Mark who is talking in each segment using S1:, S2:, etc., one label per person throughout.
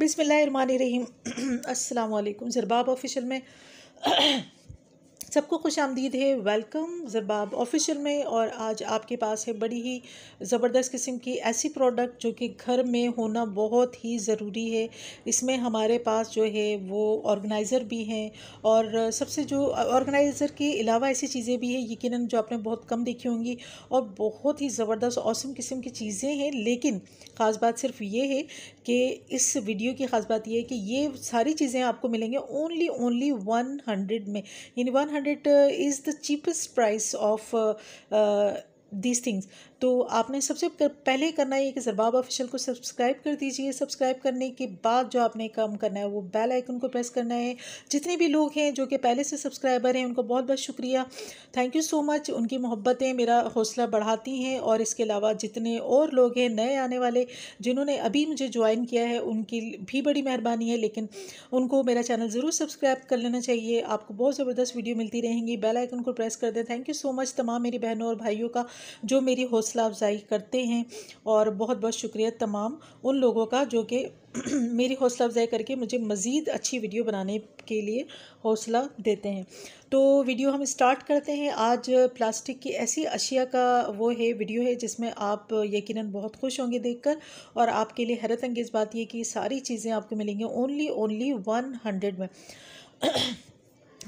S1: बिसमीम अल्लाम ज़रबाब ऑफिशियल में सबको खुश आमदीद है वेलकम जरबाब ऑफिशियल में और आज आपके पास है बड़ी ही ज़बरदस्त किस्म की ऐसी प्रोडक्ट जो कि घर में होना बहुत ही ज़रूरी है इसमें हमारे पास जो है वो ऑर्गेनाइज़र भी हैं और सबसे जो ऑर्गेनाइज़र के अलावा ऐसी चीज़ें भी हैं यकीन जो आपने बहुत कम देखी होंगी और बहुत ही ज़बरदस्त औसम किस्म की चीज़ें हैं लेकिन ख़ास बात सिर्फ ये है कि इस वीडियो की ख़ास बात यह है कि ये सारी चीज़ें आपको मिलेंगे ओनली ओनली वन हंड्रेड में यानी one and it uh, is the cheapest price of uh, uh, these things तो आपने सबसे कर, पहले करना ये कि जरबाब ऑफिशियल को सब्सक्राइब कर दीजिए सब्सक्राइब करने के बाद जो आपने काम करना है वो बेल आइकन को प्रेस करना है जितने भी लोग हैं जो कि पहले से सब्सक्राइबर हैं उनको बहुत बहुत शुक्रिया थैंक यू सो मच उनकी मोहब्बतें मेरा हौसला बढ़ाती हैं और इसके अलावा जितने और लोग हैं नए आने वाले जिन्होंने अभी मुझे ज्वाइन किया है उनकी भी बड़ी मेहरबानी है लेकिन उनको मेरा चैनल ज़रूर सब्सक्राइब कर लेना चाहिए आपको बहुत ज़बरदस्त वीडियो मिलती रहेंगी बेल आइकन को प्रेस कर दें थैंक यू सो मच तमाम मेरी बहनों और भाइयों का जो मेरी हौसला अफजाई करते हैं और बहुत बहुत शुक्रिया तमाम उन लोगों का जो कि मेरी हौसला अफजाई करके मुझे मज़ीद अच्छी वीडियो बनाने के लिए हौसला देते हैं तो वीडियो हम स्टार्ट करते हैं आज प्लास्टिक की ऐसी अशिया का वो है वीडियो है जिसमें आप यकीनन बहुत खुश होंगे देखकर और आपके लिए हैरत अंगेज़ बात यह कि सारी चीज़ें आपको मिलेंगी ओनली ओनली वन हंड्रेड में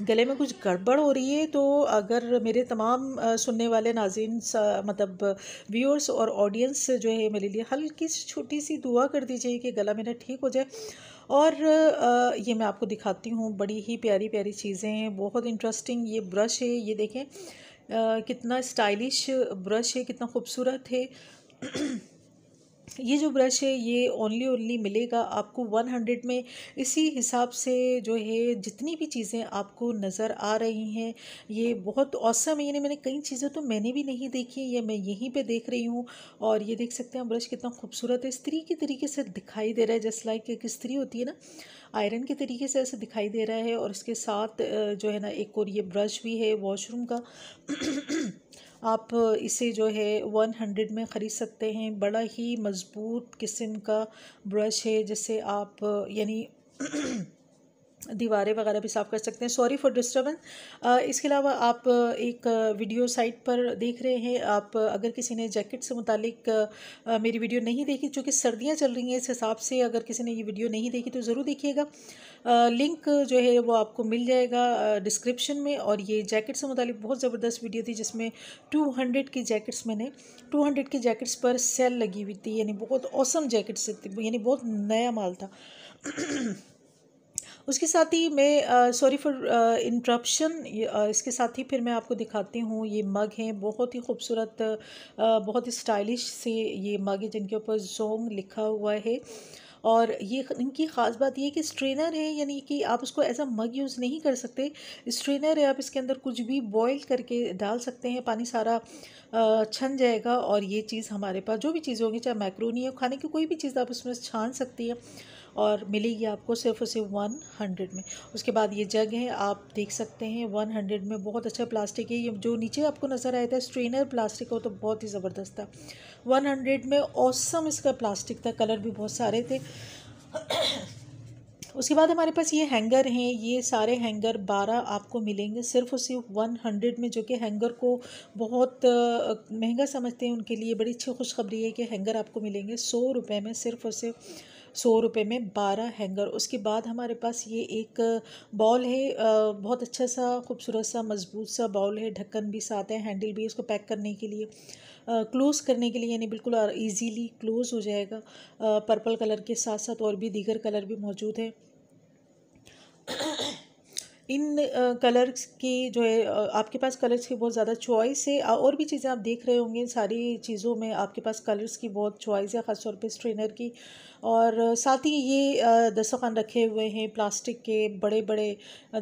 S1: गले में कुछ गड़बड़ हो रही है तो अगर मेरे तमाम सुनने वाले नाजीन मतलब व्यूअर्स और ऑडियंस जो है मेरे लिए हल्की सी छोटी सी दुआ कर दीजिए कि गला मेरा ठीक हो जाए और ये मैं आपको दिखाती हूँ बड़ी ही प्यारी प्यारी चीज़ें हैं बहुत इंटरेस्टिंग ये ब्रश है ये देखें कितना स्टाइलिश ब्रश है कितना खूबसूरत है ये जो ब्रश है ये ओनली ओनली मिलेगा आपको 100 में इसी हिसाब से जो है जितनी भी चीज़ें आपको नज़र आ रही हैं ये बहुत औसम है यानी मैंने कई चीज़ें तो मैंने भी नहीं देखी ये मैं यहीं पे देख रही हूँ और ये देख सकते हैं ब्रश कितना खूबसूरत है स्त्री के तरीके से दिखाई दे रहा है जैस लाइक एक स्त्री होती है ना आयरन के तरीके से ऐसे दिखाई दे रहा है और इसके साथ जो है ना एक और ये ब्रश भी है वॉशरूम का आप इसे जो है वन हंड्रेड में ख़रीद सकते हैं बड़ा ही मज़बूत किस्म का ब्रश है जिससे आप यानी दीवारें वगैरह भी साफ़ कर सकते हैं सॉरी फॉर डिस्टर्बेंस इसके अलावा आप एक वीडियो साइट पर देख रहे हैं आप अगर किसी ने जैकेट से मुतलिक मेरी वीडियो नहीं देखी चूँकि सर्दियाँ चल रही हैं इस हिसाब से अगर किसी ने ये वीडियो नहीं देखी तो ज़रूर देखिएगा लिंक जो है वो आपको मिल जाएगा डिस्क्रिप्शन में और ये जैकेट से मुतलिक बहुत ज़बरदस्त वीडियो थी जिसमें टू हंड्रेड की जैकेट्स मैंने टू हंड्रेड की जैकेट्स पर सेल लगी हुई थी यानी बहुत औसम जैकेट्स थी यानी बहुत नया माल था उसके साथ ही मैं सॉरी फॉर इंटरप्शन इसके साथ ही फिर मैं आपको दिखाती हूँ ये मग हैं बहुत ही खूबसूरत बहुत ही स्टाइलिश से ये मग है जिनके ऊपर जोंग लिखा हुआ है और ये इनकी ख़ास बात यह कि स्ट्रेनर है यानी कि आप उसको एज अ मग यूज़ नहीं कर सकते स्ट्रेनर है आप इसके अंदर कुछ भी बॉईल करके डाल सकते हैं पानी सारा छन जाएगा और ये चीज़ हमारे पास जो भी चीज़ होगी चाहे मैक्रोनी हो खाने की कोई भी चीज़ आप उसमें छान सकती हैं और मिलेगी आपको सिर्फ और सिर्फ वन हंड्रेड में उसके बाद ये जग है आप देख सकते हैं वन हंड्रेड में बहुत अच्छा प्लास्टिक है ये जो नीचे आपको नज़र आया था स्ट्रेनर प्लास्टिक हो तो बहुत ही ज़बरदस्त था वन हंड्रेड में औसम इसका प्लास्टिक था कलर भी बहुत सारे थे उसके बाद हमारे पास ये हैंगर हैं ये सारे हैंगर बारह आपको मिलेंगे सिर्फ और सिर्फ वन हंड्रेड में जो कि हैंगर को बहुत महंगा समझते हैं उनके लिए बड़ी अच्छी खुशखबरी है कि हैंगर आपको मिलेंगे सौ रुपये में सिर्फ और सिर्फ सौ रुपये में बारह हैंगर उसके बाद हमारे पास ये एक बॉल है बहुत अच्छा सा खूबसूरत सा मज़बूत सा बॉल है ढक्कन भी साथ है हैंडल भी इसको पैक करने के लिए क्लोज़ करने के लिए यानी बिल्कुल ईजीली क्लोज़ हो जाएगा पर्पल कलर के साथ साथ और भी दीगर कलर भी मौजूद हैं इन कलर्स की जो है आपके पास कलर्स की बहुत ज़्यादा चॉइस है और भी चीज़ें आप देख रहे होंगे सारी चीज़ों में आपके पास कलर्स की बहुत चॉइस है ख़ासतौर पे स्ट्रेनर की और साथ ही ये दस्तखान रखे हुए हैं प्लास्टिक के बड़े बड़े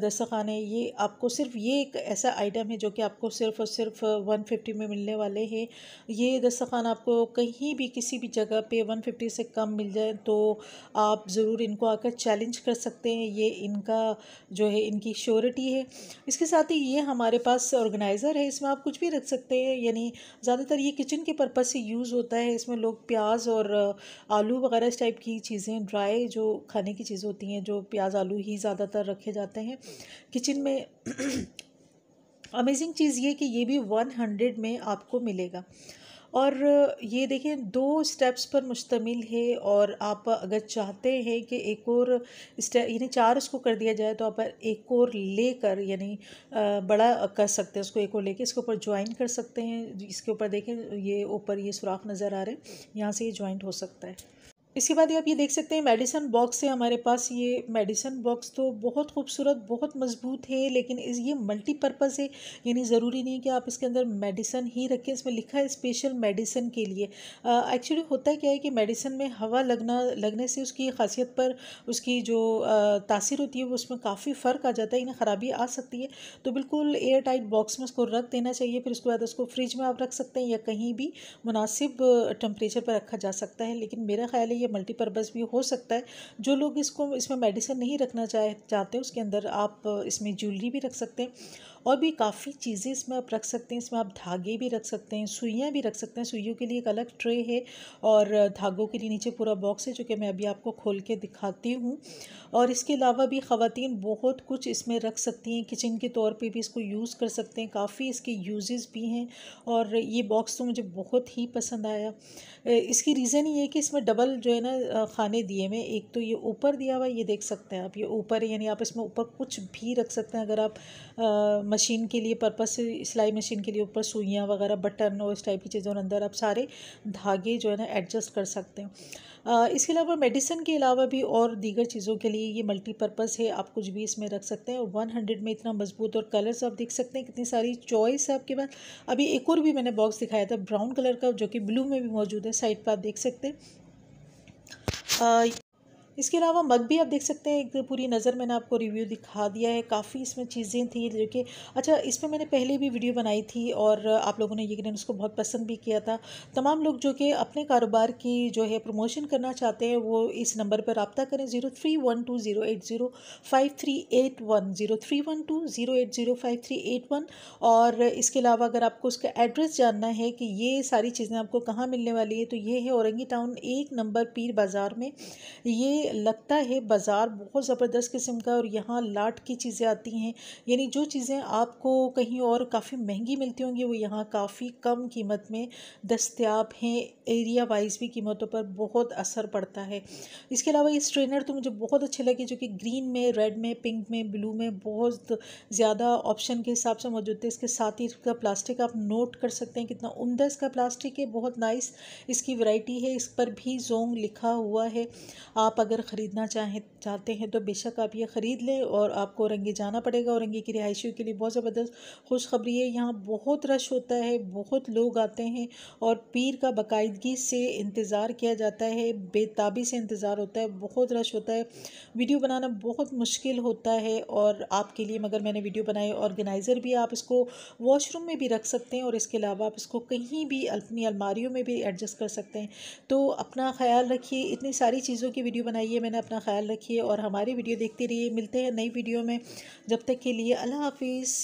S1: दस्तखान हैं ये आपको सिर्फ ये एक ऐसा आइटम है जो कि आपको सिर्फ और सिर्फ वन फिफ्टी में मिलने वाले हैं ये दस्तखान आपको कहीं भी किसी भी जगह पे वन फिफ्टी से कम मिल जाए तो आप ज़रूर इनको आकर चैलेंज कर सकते हैं ये इनका जो है इनकी श्योरिटी है इसके साथ ही ये हमारे पास ऑर्गेनाइज़र है इसमें आप कुछ भी रख सकते हैं यानी ज़्यादातर ये किचन के पर्पज़ से यूज़ होता है इसमें लोग प्याज और आलू वगैरह इस टाइप टाइप की चीज़ें ड्राई जो खाने की चीज़ें होती हैं जो प्याज आलू ही ज़्यादातर रखे जाते हैं किचन में अमेजिंग चीज़ ये कि ये भी वन हंड्रेड में आपको मिलेगा और ये देखें दो स्टेप्स पर मुश्तमिल है और आप अगर चाहते हैं कि एक और स्टेप यानी चार उसको कर दिया जाए तो आप एक और लेकर यानी बड़ा कर सकते हैं उसको एक और लेके इसके ऊपर ज्वाइन कर सकते हैं इसके ऊपर देखें ये ऊपर ये सुराख नज़र आ रहे हैं यहाँ से ये ज्वाइंट हो सकता है इसके बाद ये आप ये देख सकते हैं मेडिसन बॉक्स है हमारे पास ये मेडिसन बॉक्स तो बहुत खूबसूरत बहुत मजबूत है लेकिन इस ये मल्टीपर्पज़ है यानी ज़रूरी नहीं कि आप इसके अंदर मेडिसन ही रखें इसमें लिखा है स्पेशल मेडिसन के लिए एक्चुअली होता क्या है कि मेडिसन में हवा लगना लगने से उसकी खासियत पर उसकी जो तासीर होती है वो उसमें काफ़ी फ़र्क आ जाता है यानी ख़राबी आ सकती है तो बिल्कुल एयर टाइट बॉक्स में उसको रख देना चाहिए फिर उसके बाद उसको फ्रिज में आप रख सकते हैं या कहीं भी मुनासिब टम्परेचर पर रखा जा सकता है लेकिन मेरा ख्याल है ये मल्टीपर्पज़ भी हो सकता है जो लोग इसको इसमें मेडिसिन नहीं रखना चाहते उसके अंदर आप इसमें ज्वेलरी भी रख सकते हैं और भी काफ़ी चीज़ें इसमें आप रख सकते हैं इसमें आप धागे भी रख सकते हैं सुइयाँ भी रख सकते हैं सुइयों के लिए एक अलग ट्रे है और धागों के लिए नीचे पूरा बॉक्स है जो कि मैं अभी आपको खोल के दिखाती हूँ और इसके अलावा भी ख़वान बहुत कुछ इसमें रख सकती हैं किचन के तौर पर भी इसको यूज़ कर सकते हैं काफ़ी इसके यूज़ भी हैं और ये बॉक्स तो मुझे बहुत ही पसंद आया इसकी रीज़न ये है कि इसमें डबल जो है ना खाने दिए में एक तो ये ऊपर दिया हुआ ये देख सकते हैं आप ये ऊपर यानी आप इसमें ऊपर कुछ भी रख सकते हैं अगर आप आ, मशीन के लिए पर्पज़ से सिलाई मशीन के लिए ऊपर सुइयाँ वगैरह बटन और इस टाइप की चीज़ों अंदर आप सारे धागे जो है ना एडजस्ट कर सकते हैं इसके अलावा मेडिसिन के अलावा भी और दीगर चीज़ों के लिए ये मल्टीपर्पज़ है आप कुछ भी इसमें रख सकते हैं और वन हंड्रेड में इतना मजबूत और कलर्स आप देख सकते हैं कितनी सारी चॉइस है आपके पास अभी एक और भी मैंने बॉक्स दिखाया था ब्राउन कलर का जो कि ब्लू में भी मौजूद है साइड पर आप देख सकते हैं इसके अलावा मग भी आप देख सकते हैं एक पूरी नज़र मैंने आपको रिव्यू दिखा दिया है काफ़ी इसमें चीज़ें थी जो कि अच्छा इस पर मैंने पहले भी वीडियो बनाई थी और आप लोगों ने यकीन उसको बहुत पसंद भी किया था तमाम लोग जो कि अपने कारोबार की जो है प्रमोशन करना चाहते हैं वो इस नंबर पर रबता करें zero three one two zero eight zero five three eight one zero three one two zero eight zero five three eight one और इसके अलावा अगर आपको उसका एड्रेस जानना है कि ये सारी चीज़ें आपको कहाँ मिलने वाली है तो ये है औरंगी टाउन एक नंबर पीर बाज़ार में ये लगता है बाज़ार बहुत ज़बरदस्त किस्म का और यहाँ लाट की चीज़ें आती हैं यानी जो चीज़ें आपको कहीं और काफ़ी महंगी मिलती होंगी वो यहाँ काफ़ी कम कीमत में दस्तियाब हैं एरिया वाइज भी कीमतों पर बहुत असर पड़ता है इसके अलावा ये स्ट्रेनर तो मुझे बहुत अच्छे लगे जो कि ग्रीन में रेड में पिंक में ब्लू में बहुत ज़्यादा ऑप्शन के हिसाब से मौजूद थे इसके साथ ही इसका प्लास्टिक आप नोट कर सकते हैं कितना उमदा इसका प्लास्टिक है बहुत नाइस इसकी वैरायटी है इस पर भी जोंग लिखा हुआ है आप अगर अगर ख़रीदना चाहें चाहते हैं तो बेशक आप ये ख़रीद लें और आपको औरंगी जाना पड़ेगा औरंगी की रिहायशियों के लिए बहुत ज़बरदस्त खुशखबरी है यहाँ बहुत रश होता है बहुत लोग आते हैं और पीर का बाकायदगी से इंतज़ार किया जाता है बेताबी से इंतज़ार होता है बहुत रश होता है वीडियो बनाना बहुत मुश्किल होता है और आपके लिए मगर मैंने वीडियो बनाई ऑर्गेनाइज़र भी आप इसको वॉशरूम में भी रख सकते हैं और इसके अलावा आप इसको कहीं भी अपनी अलमारियों में भी एडजस्ट कर सकते हैं तो अपना ख्याल रखिए इतनी सारी चीज़ों की वीडियो बनाई बनाइए मैंने अपना ख्याल रखिए और हमारी वीडियो देखते रहिए मिलते हैं नई वीडियो में जब तक के लिए अल्लाह हाफिज़